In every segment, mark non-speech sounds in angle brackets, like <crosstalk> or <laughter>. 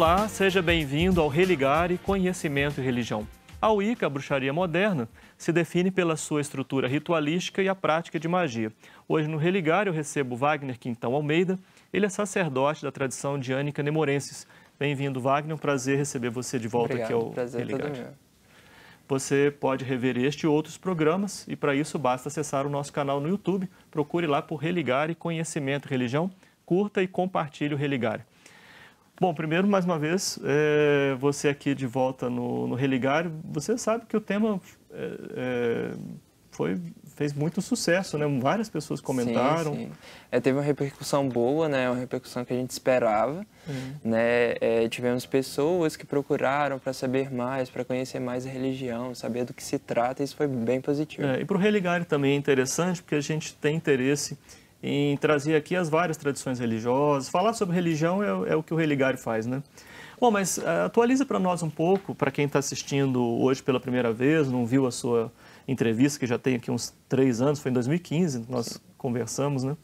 Olá, seja bem-vindo ao Religar e Conhecimento e Religião. A Wicca, a bruxaria moderna, se define pela sua estrutura ritualística e a prática de magia. Hoje no Religar eu recebo Wagner Quintão Almeida, ele é sacerdote da tradição diânica nemorensis. Bem-vindo, Wagner, um prazer receber você de volta Obrigado, aqui ao prazer é Religar. Todo Você pode rever este e outros programas e para isso basta acessar o nosso canal no YouTube, procure lá por Religar e Conhecimento e Religião, curta e compartilhe o Religar. Bom, primeiro, mais uma vez, é, você aqui de volta no, no você sabe que o tema é, é, foi, fez muito sucesso, né? Várias pessoas comentaram. Sim, sim. É, teve uma repercussão boa, né? Uma repercussão que a gente esperava, uhum. né? É, tivemos pessoas que procuraram para saber mais, para conhecer mais a religião, saber do que se trata, isso foi bem positivo. É, e para o Religário também é interessante, porque a gente tem interesse em trazer aqui as várias tradições religiosas. Falar sobre religião é, é o que o religário faz, né? Bom, mas ah, atualiza para nós um pouco, para quem está assistindo hoje pela primeira vez, não viu a sua entrevista, que já tem aqui uns três anos, foi em 2015 que nós Sim. conversamos, né?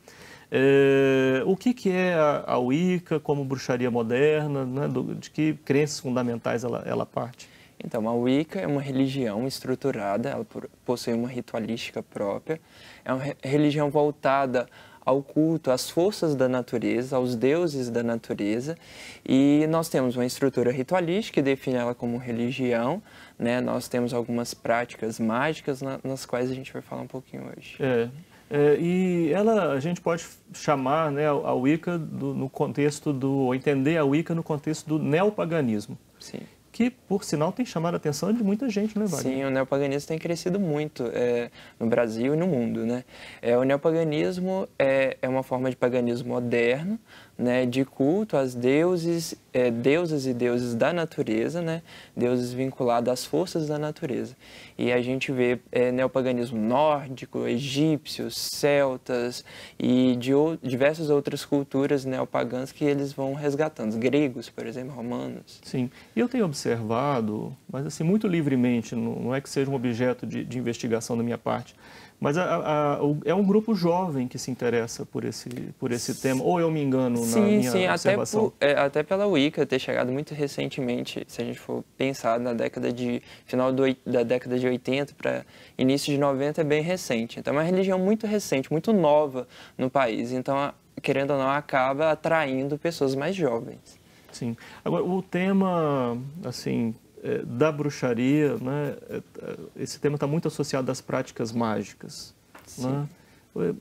É, o que, que é a, a Wicca como bruxaria moderna, né? Do, de que crenças fundamentais ela, ela parte? Então, a Wicca é uma religião estruturada, ela possui uma ritualística própria, é uma religião voltada ao culto às forças da natureza, aos deuses da natureza. E nós temos uma estrutura ritualística que define ela como religião, né? Nós temos algumas práticas mágicas nas quais a gente vai falar um pouquinho hoje. É. é e ela, a gente pode chamar né, a Wicca do, no contexto do, ou entender a Wicca no contexto do neopaganismo. Sim que, por sinal, tem chamado a atenção de muita gente, né, Wagner? Sim, o neopaganismo tem crescido muito é, no Brasil e no mundo, né? É, o neopaganismo é, é uma forma de paganismo moderno, né, de culto às deuses, é, deusas e deuses da natureza, né, deuses vinculados às forças da natureza. E a gente vê é, neopaganismo nórdico, egípcios, celtas e de ou, diversas outras culturas neopagãs que eles vão resgatando, gregos, por exemplo, romanos. Sim, e eu tenho observado, mas assim muito livremente, não, não é que seja um objeto de, de investigação da minha parte, mas a, a, o, é um grupo jovem que se interessa por esse, por esse tema, ou eu me engano sim, na minha sim, observação? Sim, é, até pela Wicca ter chegado muito recentemente, se a gente for pensar na década de, final do, da década de 80 para início de 90, é bem recente. Então é uma religião muito recente, muito nova no país, então, querendo ou não, acaba atraindo pessoas mais jovens. Sim. Agora, o tema, assim, eh, da bruxaria, né? Eh, esse tema está muito associado às práticas mágicas. Né?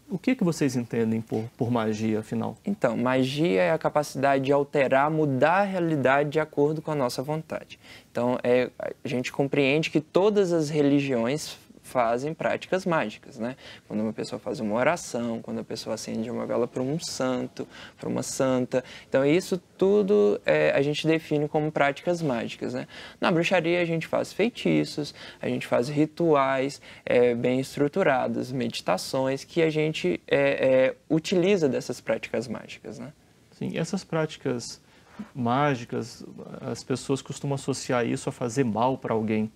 O que, que vocês entendem por, por magia, afinal? Então, magia é a capacidade de alterar, mudar a realidade de acordo com a nossa vontade. Então, é, a gente compreende que todas as religiões fazem práticas mágicas, né? Quando uma pessoa faz uma oração, quando a pessoa acende uma vela para um santo, para uma santa. Então, isso tudo é, a gente define como práticas mágicas, né? Na bruxaria, a gente faz feitiços, a gente faz rituais é, bem estruturados, meditações, que a gente é, é utiliza dessas práticas mágicas, né? Sim, essas práticas mágicas, as pessoas costumam associar isso a fazer mal para alguém,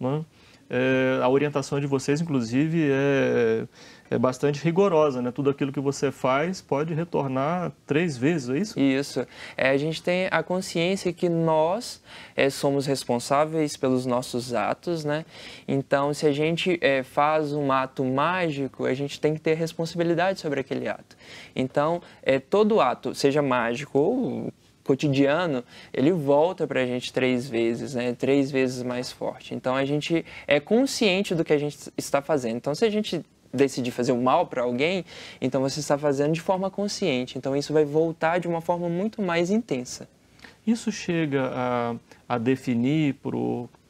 não é? é, a orientação de vocês, inclusive, é, é bastante rigorosa, né? Tudo aquilo que você faz pode retornar três vezes, é isso? Isso. É, a gente tem a consciência que nós é, somos responsáveis pelos nossos atos, né? Então, se a gente é, faz um ato mágico, a gente tem que ter responsabilidade sobre aquele ato. Então, é, todo ato, seja mágico ou cotidiano, ele volta para a gente três vezes, né? Três vezes mais forte. Então a gente é consciente do que a gente está fazendo. Então se a gente decidir fazer o mal para alguém, então você está fazendo de forma consciente. Então isso vai voltar de uma forma muito mais intensa. Isso chega a, a definir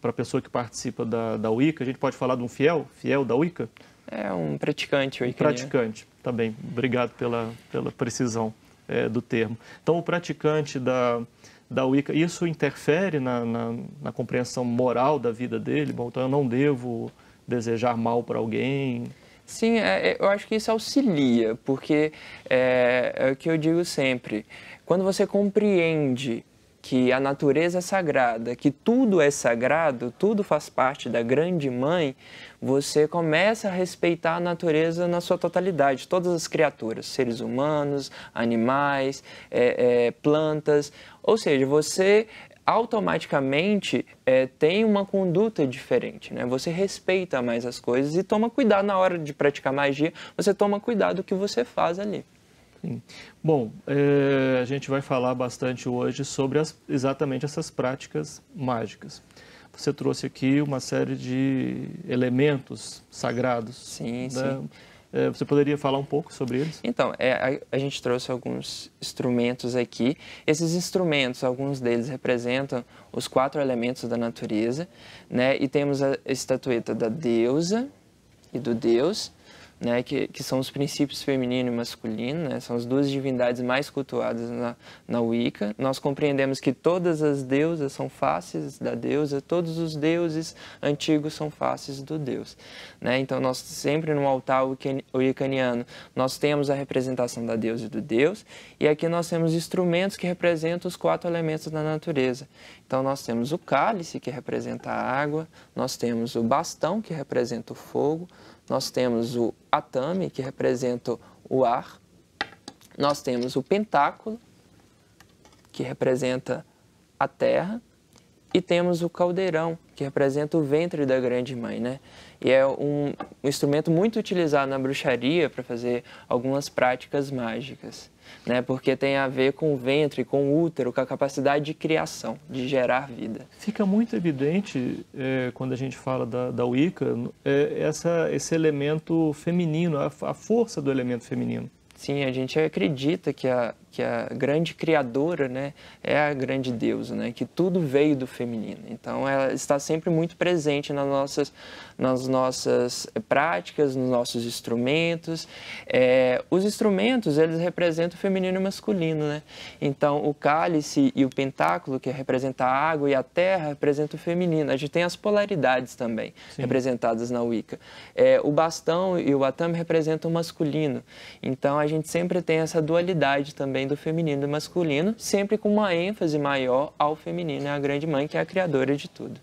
para a pessoa que participa da, da Wicca, a gente pode falar de um fiel, fiel da Wicca? É, um praticante. Um né? praticante, também. Tá Obrigado pela, pela precisão é, do termo. Então, o praticante da, da Wicca, isso interfere na, na, na compreensão moral da vida dele? Bom, então eu não devo desejar mal para alguém? Sim, é, é, eu acho que isso auxilia, porque é, é o que eu digo sempre: quando você compreende que a natureza é sagrada, que tudo é sagrado, tudo faz parte da grande mãe, você começa a respeitar a natureza na sua totalidade, todas as criaturas, seres humanos, animais, é, é, plantas. Ou seja, você automaticamente é, tem uma conduta diferente, né? Você respeita mais as coisas e toma cuidado na hora de praticar magia, você toma cuidado do que você faz ali. Sim. Bom, é, a gente vai falar bastante hoje sobre as, exatamente essas práticas mágicas. Você trouxe aqui uma série de elementos sagrados. Sim, né? sim. É, você poderia falar um pouco sobre eles? Então, é, a, a gente trouxe alguns instrumentos aqui. Esses instrumentos, alguns deles representam os quatro elementos da natureza, né? E temos a estatueta da deusa e do deus, né, que, que são os princípios feminino e masculino, né, são as duas divindades mais cultuadas na, na Wicca. Nós compreendemos que todas as deusas são faces da deusa, todos os deuses antigos são faces do deus. Né? Então, nós sempre no altar wiccaniano, nós temos a representação da deusa e do deus, e aqui nós temos instrumentos que representam os quatro elementos da natureza. Então, nós temos o cálice, que representa a água, nós temos o bastão, que representa o fogo, nós temos o atame, que representa o ar, nós temos o pentáculo, que representa a terra, e temos o caldeirão, que representa o ventre da grande mãe, né? E é um, um instrumento muito utilizado na bruxaria para fazer algumas práticas mágicas né? Porque tem a ver com o ventre, com o útero, com a capacidade de criação, de gerar vida. Fica muito evidente é, quando a gente fala da, da Wicca é, essa, esse elemento feminino, a, a força do elemento feminino. Sim, a gente acredita que a, que a grande criadora né, é a grande deusa, né, que tudo veio do feminino. Então, ela está sempre muito presente nas nossas, nas nossas práticas, nos nossos instrumentos. É, os instrumentos, eles representam o feminino e o masculino. Né? Então, o cálice e o pentáculo, que representa a água, e a terra, representa o feminino. A gente tem as polaridades também Sim. representadas na Wicca. É, o bastão e o atame representam o masculino. Então, a gente sempre tem essa dualidade também do feminino e do masculino, sempre com uma ênfase maior ao feminino, é a grande mãe que é a criadora de tudo.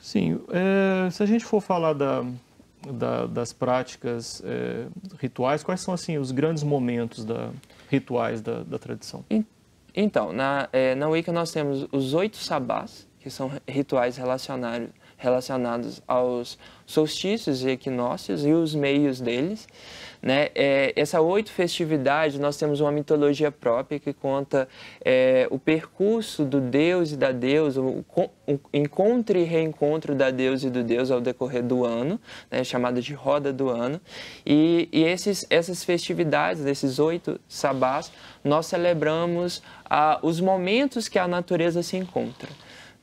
Sim, é, se a gente for falar da, da, das práticas é, rituais, quais são assim os grandes momentos da, rituais da, da tradição? Então, na, é, na Wicca nós temos os oito sabás, que são rituais relacionados relacionados aos solstícios e equinócios e os meios deles. Né? É, essa oito festividades, nós temos uma mitologia própria que conta é, o percurso do deus e da deusa, o, o, encontro e reencontro da deusa e do deus ao decorrer do ano, né? chamada de roda do ano. E, e esses, essas festividades, desses oito sabás, nós celebramos ah, os momentos que a natureza se encontra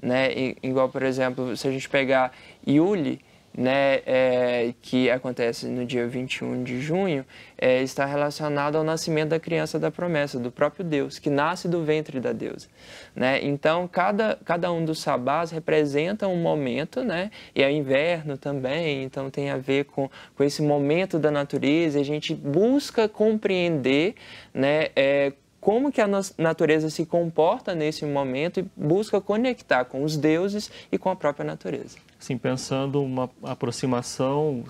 né? Igual, por exemplo, se a gente pegar Yuli, né, é, que acontece no dia 21 de junho, é, está relacionado ao nascimento da criança da promessa, do próprio Deus, que nasce do ventre da deusa. Né? Então, cada, cada um dos sabás representa um momento, né? e é inverno também, então tem a ver com, com esse momento da natureza, e a gente busca compreender né, é, como que a natureza se comporta nesse momento e busca conectar com os deuses e com a própria natureza. Sim, pensando uma aproximação,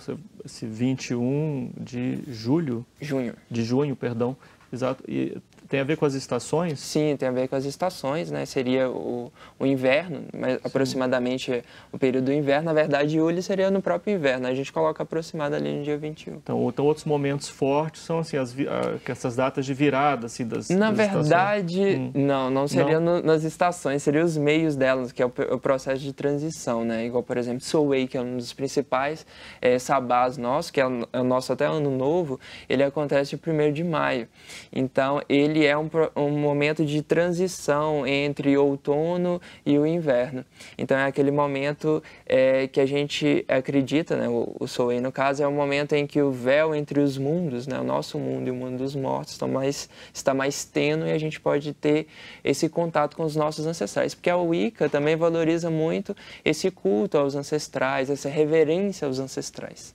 esse 21 de julho... Junho. De junho, perdão. Exato. E tem a ver com as estações? Sim, tem a ver com as estações, né? Seria o, o inverno, mas Sim. aproximadamente o período do inverno. Na verdade, julho seria no próprio inverno. A gente coloca aproximado ali no dia 21. Então, então outros momentos fortes são assim, as, a, essas datas de virada, assim, das Na das verdade, hum. não, não seria não. No, nas estações, seria os meios delas, que é o, o, processo de transição, né? Igual, por exemplo, Solway, que é um dos principais é, sabás nossos, que é o, é o nosso até ano novo, ele acontece no 1 de maio. Então, ele ele é um, um momento de transição entre o outono e o inverno. Então é aquele momento é, que a gente acredita, né, o, o no caso, é o momento em que o véu entre os mundos, né, o nosso mundo e o mundo dos mortos, estão mais, está mais tênue e a gente pode ter esse contato com os nossos ancestrais. Porque a Wicca também valoriza muito esse culto aos ancestrais, essa reverência aos ancestrais.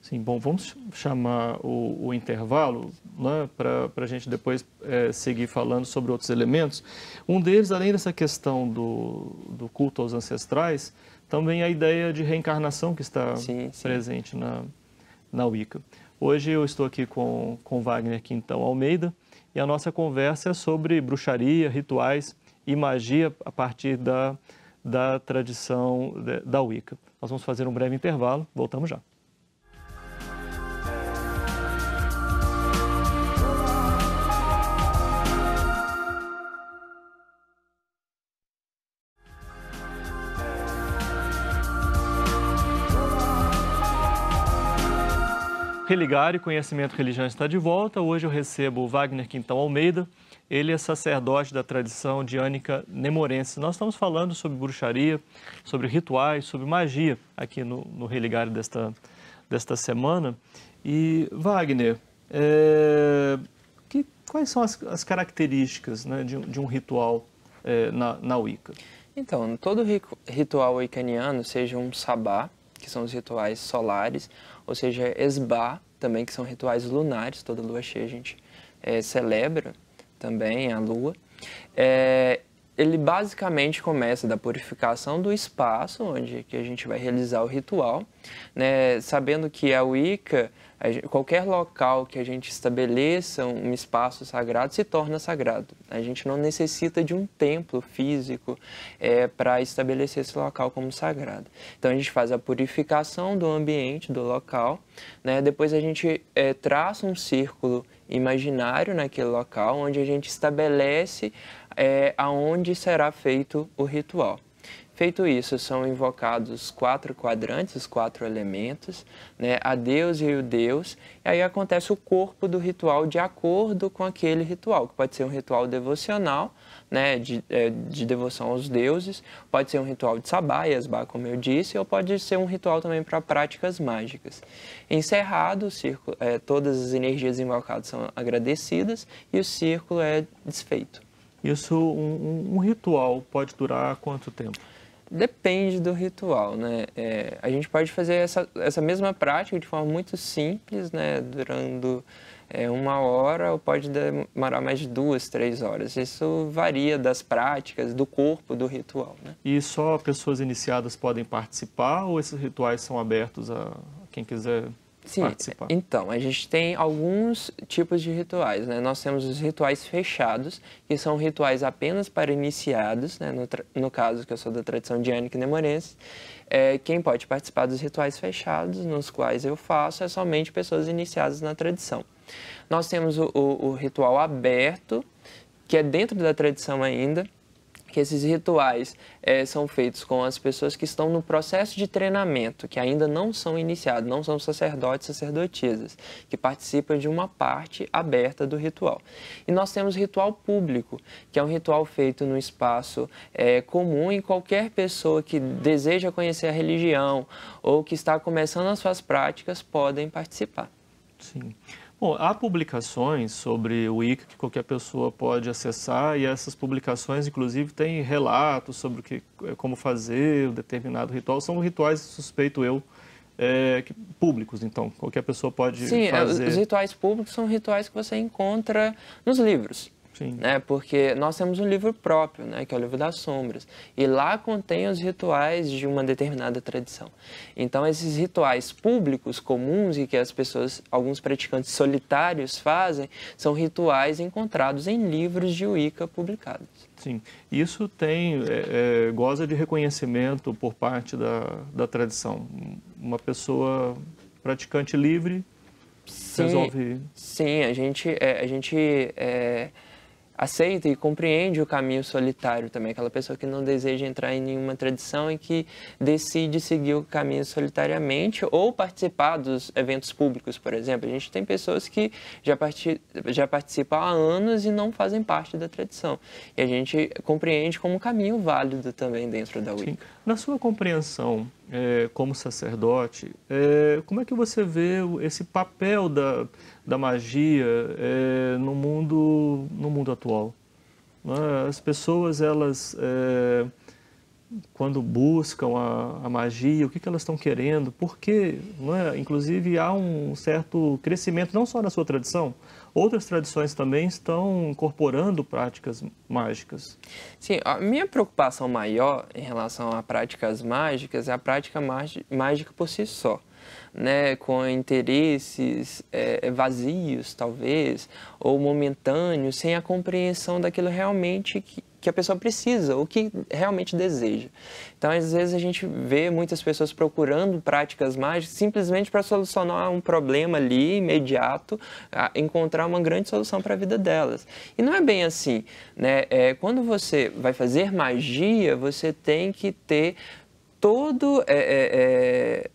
Sim, bom, vamos chamar o, o intervalo né, para a gente depois é, seguir falando sobre outros elementos. Um deles, além dessa questão do, do culto aos ancestrais, também a ideia de reencarnação que está sim, sim. presente na, na Wicca. Hoje eu estou aqui com, com Wagner Quintão Almeida e a nossa conversa é sobre bruxaria, rituais e magia a partir da, da tradição da Wicca. Nós vamos fazer um breve intervalo, voltamos já. e Conhecimento e Religião está de volta. Hoje eu recebo o Wagner Quintão Almeida. Ele é sacerdote da tradição diânica nemorense. Nós estamos falando sobre bruxaria, sobre rituais, sobre magia aqui no, no desta, desta semana. E, Wagner, é, que, quais são as, as características né, de, de, um ritual é, na, na Wicca? Então, todo ritual wiccaniano, seja um sabá, que são os rituais solares, ou seja, Esbá, também, que são rituais lunares, toda lua cheia a gente é, celebra também a lua. É, ele basicamente começa da purificação do espaço onde que a gente vai realizar o ritual, né, sabendo que a Wicca qualquer local que a gente estabeleça um espaço sagrado se torna sagrado. A gente não necessita de um templo físico é, para estabelecer esse local como sagrado. Então a gente faz a purificação do ambiente, do local, né? depois a gente é, traça um círculo imaginário naquele local, onde a gente estabelece é, aonde será feito o ritual. Feito isso, são invocados quatro quadrantes, os quatro elementos, né, a Deus e o Deus, e aí acontece o corpo do ritual de acordo com aquele ritual, que pode ser um ritual devocional, né, de, é, de devoção aos deuses, pode ser um ritual de sabá e asbá, como eu disse, ou pode ser um ritual também para práticas mágicas. Encerrado o círculo, é, todas as energias invocadas são agradecidas e o círculo é desfeito. Isso, um, um, ritual pode durar quanto tempo? Depende do ritual, né? É, a gente pode fazer essa, essa mesma prática de forma muito simples, né? Durando é, uma hora ou pode demorar mais de duas, três horas. Isso varia das práticas, do corpo, do ritual, né? E só pessoas iniciadas podem participar ou esses rituais são abertos a quem quiser Sim, participar? então, a gente tem alguns tipos de rituais, né? Nós temos os rituais fechados, que são rituais apenas para iniciados, né? No, no caso, que eu sou da tradição de Anique Nemorense, é, quem pode participar dos rituais fechados, nos quais eu faço, é somente pessoas iniciadas na tradição. Nós temos o, o, o ritual aberto, que é dentro da tradição ainda, que esses rituais é, são feitos com as pessoas que estão no processo de treinamento, que ainda não são iniciados, não são sacerdotes, sacerdotisas, que participam de uma parte aberta do ritual. E nós temos ritual público, que é um ritual feito num espaço é, comum e qualquer pessoa que deseja conhecer a religião ou que está começando as suas práticas podem participar. Sim. Bom, há publicações sobre o Ica que qualquer pessoa pode acessar e essas publicações, inclusive, têm relatos sobre o que, eh, como fazer um determinado ritual. São rituais, suspeito eu, é, que, públicos, então. Qualquer pessoa pode Sim, é, fazer. Sim, os rituais públicos são rituais que você encontra nos livros. Sim. Né? Porque nós temos um livro próprio, né? que é o Livro das Sombras, e lá contém os rituais de uma determinada tradição. Então, esses rituais públicos, comuns e que as pessoas, alguns praticantes solitários fazem, são rituais encontrados em livros de Wicca publicados. Sim, isso tem, é, é, goza de reconhecimento por parte da, da tradição. Uma pessoa praticante livre sim, resolve... Sim, a gente, é, a gente é, aceita e compreende o caminho solitário também, aquela pessoa que não deseja entrar em nenhuma tradição e que decide seguir o caminho solitariamente ou participar dos eventos públicos, por exemplo. A gente tem pessoas que já, parti, já participam há anos e não fazem parte da tradição. E a gente compreende como um caminho válido também dentro da Wicca. Na sua compreensão, é, como sacerdote, é, como é que você vê esse papel da, da magia é, no mundo no mundo atual? Né, as pessoas elas é, quando buscam a, a, magia, o que, que elas estão querendo, porque, não é? inclusive, há um certo crescimento, não só na sua tradição, outras tradições também estão incorporando práticas mágicas. Sim, a minha preocupação maior em relação a práticas mágicas é a prática mágica por si só. Né, com interesses é, é, vazios, talvez, ou momentâneos, sem a compreensão daquilo realmente que, que a pessoa precisa, o que realmente deseja. Então, às vezes, a gente vê muitas pessoas procurando práticas mágicas simplesmente para solucionar um problema ali, imediato, encontrar uma grande solução para a vida delas. E não é bem assim. Né? É, quando você vai fazer magia, você tem que ter todo. É, é, é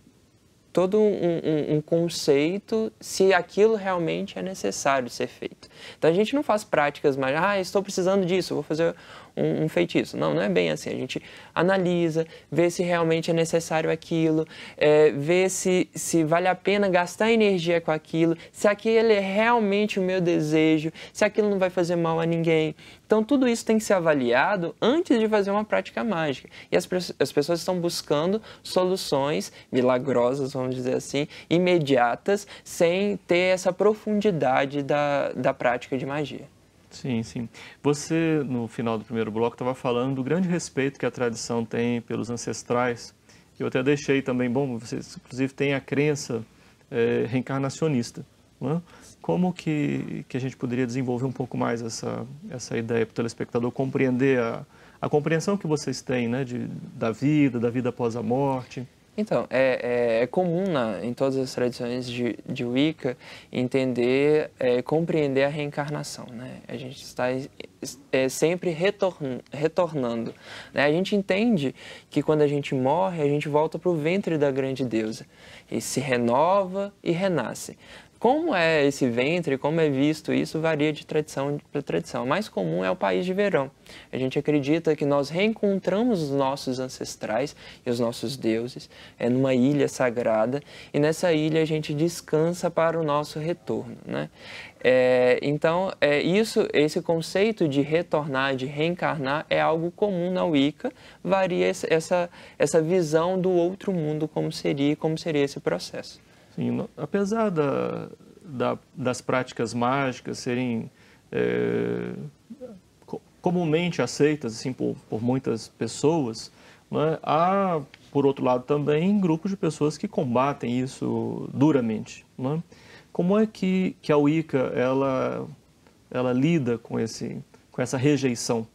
todo um, um, um, conceito se aquilo realmente é necessário ser feito. Então a gente não faz práticas mais, ah, estou precisando disso, vou fazer um, um, feitiço. Não, não é bem assim. A gente analisa, vê se realmente é necessário aquilo, é, vê se, se vale a pena gastar energia com aquilo, se aquele é realmente o meu desejo, se aquilo não vai fazer mal a ninguém. Então, tudo isso tem que ser avaliado antes de fazer uma prática mágica. E as, as pessoas estão buscando soluções milagrosas, vamos dizer assim, imediatas, sem ter essa profundidade da, da prática de magia. Sim, sim. Você, no final do primeiro bloco, estava falando do grande respeito que a tradição tem pelos ancestrais. Eu até deixei também, bom, vocês inclusive têm a crença é, reencarnacionista. Né? Como que, que a gente poderia desenvolver um pouco mais essa, essa ideia para o telespectador compreender a, a compreensão que vocês têm né, de, da vida, da vida após a morte? Então, é, é, é comum na, em todas as tradições de, de Wicca entender, é, compreender a reencarnação. Né? A gente está é, sempre retorn, retornando. Né? A gente entende que quando a gente morre, a gente volta para o ventre da grande deusa e se renova e renasce. Como é esse ventre, como é visto isso, varia de tradição para tradição. O mais comum é o país de verão. A gente acredita que nós reencontramos os nossos ancestrais e os nossos deuses é numa ilha sagrada e nessa ilha a gente descansa para o nosso retorno. Né? É, então, é, isso, esse conceito de retornar, de reencarnar, é algo comum na Wicca, varia essa, essa visão do outro mundo, como seria como seria esse processo. Sim, apesar da, da, das práticas mágicas serem é, comumente aceitas assim, por, por muitas pessoas, né, há, por outro lado, também grupos de pessoas que combatem isso duramente. Né? Como é que, que a Wicca ela, ela lida com, esse, com essa rejeição,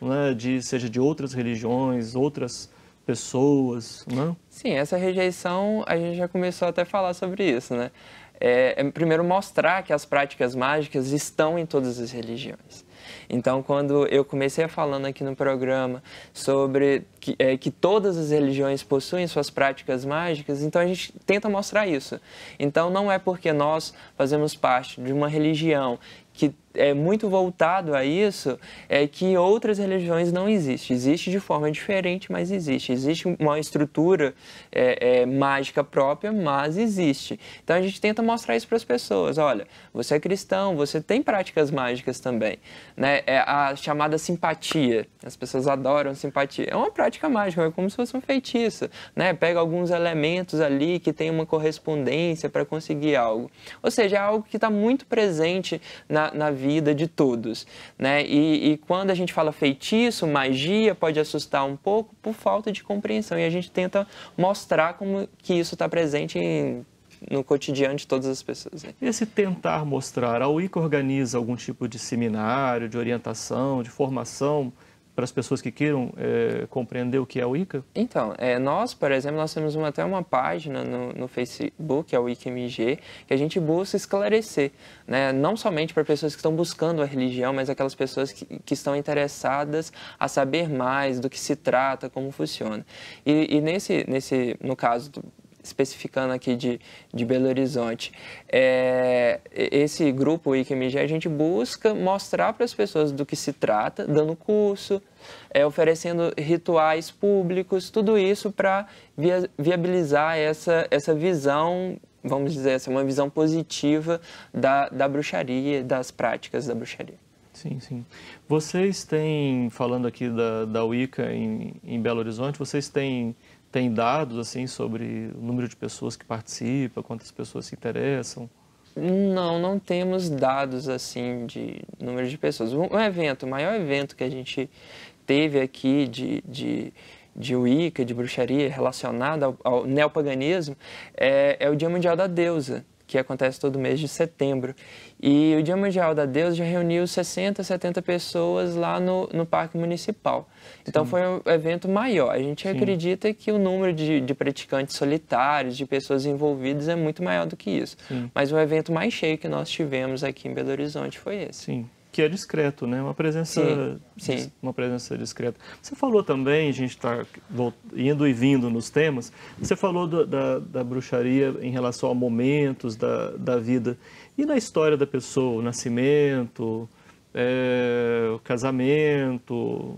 né, de, seja de outras religiões, outras pessoas, não? Né? Sim, essa rejeição a gente já começou até a falar sobre isso, né? É, é primeiro mostrar que as práticas mágicas estão em todas as religiões. Então, quando eu comecei falando aqui no programa sobre que, é, que, todas as religiões possuem suas práticas mágicas, então a gente tenta mostrar isso. Então, não é porque nós fazemos parte de uma religião que é muito voltado a isso é que outras religiões não existem. Existe de forma diferente, mas existe. Existe uma estrutura é, é, mágica própria, mas existe. Então a gente tenta mostrar isso para as pessoas. Olha, você é cristão, você tem práticas mágicas também. Né? É a chamada simpatia. As pessoas adoram simpatia. É uma prática mágica, é como se fosse um feitiço. Né? Pega alguns elementos ali que tem uma correspondência para conseguir algo. Ou seja, é algo que está muito presente na, na vida vida de todos. Né? E, e, quando a gente fala feitiço, magia, pode assustar um pouco por falta de compreensão. E a gente tenta mostrar como que isso está presente em no cotidiano de todas as pessoas. Né? Esse tentar mostrar, a UIC organiza algum tipo de seminário, de orientação, de formação para as pessoas que queiram é, compreender o que é o ICA? Então, é, nós, por exemplo, nós temos uma, até uma página no, no Facebook, é o ICMG, que a gente busca esclarecer, né? não somente para pessoas que estão buscando a religião, mas aquelas pessoas que, que estão interessadas a saber mais do que se trata, como funciona. E, e nesse, nesse, no caso do, especificando aqui de, de Belo Horizonte. É, esse grupo IQMG, a gente busca mostrar para as pessoas do que se trata, dando curso, é, oferecendo rituais públicos, tudo isso para via, viabilizar essa, essa visão, vamos dizer assim, uma visão positiva da, da bruxaria, das práticas da bruxaria. Sim, sim. Vocês têm, falando aqui da, da Wicca em, em Belo Horizonte, vocês têm tem dados assim sobre o número de pessoas que participam, quantas pessoas se interessam? Não, não temos dados assim de número de pessoas. Um evento, o maior evento que a gente teve aqui de, de, de Wicca, de bruxaria relacionada ao, ao neopaganismo, é, é o Dia Mundial da Deusa, que acontece todo mês de setembro. E o Dia Mundial da Deus já reuniu 60, 70 pessoas lá no, no Parque Municipal. Então Sim. foi um evento maior. A gente Sim. acredita que o número de, de, praticantes solitários, de pessoas envolvidas, é muito maior do que isso. Sim. Mas o evento mais cheio que nós tivemos aqui em Belo Horizonte foi esse. Sim que é discreto, né? Uma presença, sim, sim. uma presença discreta. Você falou também, a gente está indo e vindo nos temas. Você falou do, da, da, bruxaria em relação a momentos da, da vida e na história da pessoa, o nascimento, é, o casamento,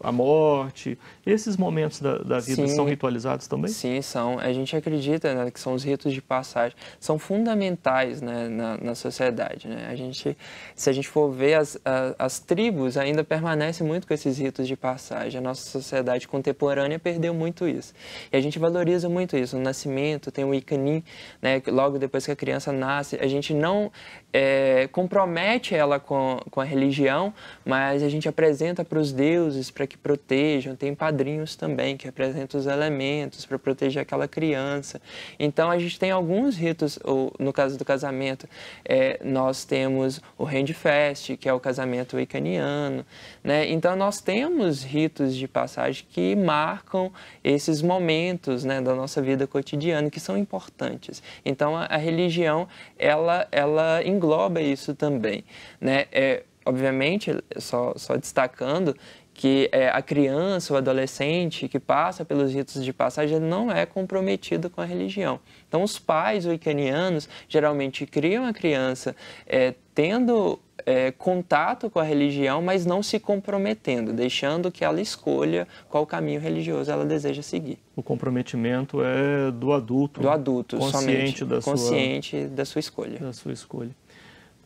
a morte. Esses momentos da, da vida Sim. são ritualizados também? Sim, são. A gente acredita né, que são os ritos de passagem, são fundamentais né, na, na, sociedade. Né? A gente, se a gente for ver, as, as, as, tribos ainda permanecem muito com esses ritos de passagem. A nossa sociedade contemporânea perdeu muito isso. E a gente valoriza muito isso. o nascimento, tem o Icani, né, logo depois que a criança nasce, a gente não é, compromete ela com, com a religião, mas a gente apresenta para os deuses para que protejam. Tem padrinhos também que apresentam os elementos para proteger aquela criança. Então a gente tem alguns ritos, ou, no caso do casamento, é, nós temos o Handfest, que é o casamento wiccaniano. Né? Então nós temos ritos de passagem que marcam esses momentos né, da nossa vida cotidiana que são importantes. Então a, a religião ela, ela engloba engloba isso também. Né? É, obviamente, só, só destacando que é, a criança o adolescente que passa pelos ritos de passagem não é comprometido com a religião. Então, os pais wiccanianos geralmente criam a criança é, tendo é, contato com a religião, mas não se comprometendo, deixando que ela escolha qual caminho religioso ela deseja seguir. O comprometimento é do adulto. Do adulto, consciente somente, da consciente sua, da sua escolha. Da sua escolha.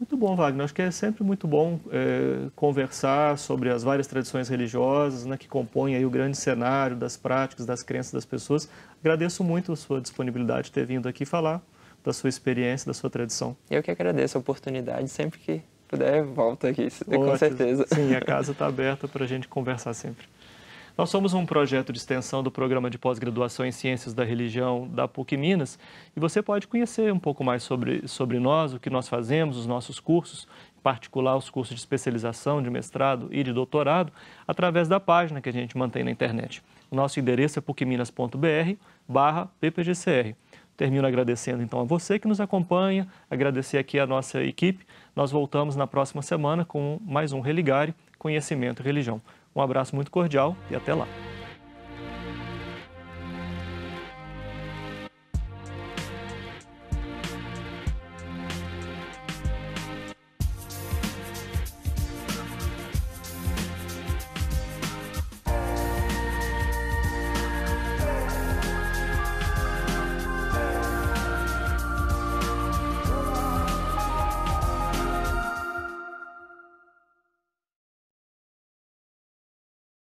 Muito bom, Wagner. Acho que é sempre muito bom é, conversar sobre as várias tradições religiosas né, que compõem aí o grande cenário das práticas, das crenças das pessoas. Agradeço muito a sua disponibilidade de ter vindo aqui falar da sua experiência, da sua tradição. Eu que agradeço a oportunidade. Sempre que puder, volta aqui, Ótimo. com certeza. Sim, a <laughs> casa está aberta para a gente conversar sempre. Nós somos um projeto de extensão do programa de pós-graduação em Ciências da Religião da PUC Minas e você pode conhecer um pouco mais sobre, sobre nós, o que nós fazemos, os nossos cursos, em particular os cursos de especialização, de mestrado e de doutorado, através da página que a gente mantém na internet. O nosso endereço é pucminas.br barra ppgcr. Termino agradecendo então a você que nos acompanha, agradecer aqui a nossa equipe. Nós voltamos na próxima semana com mais um Religare, Conhecimento e Religião. Um abraço muito cordial e até lá.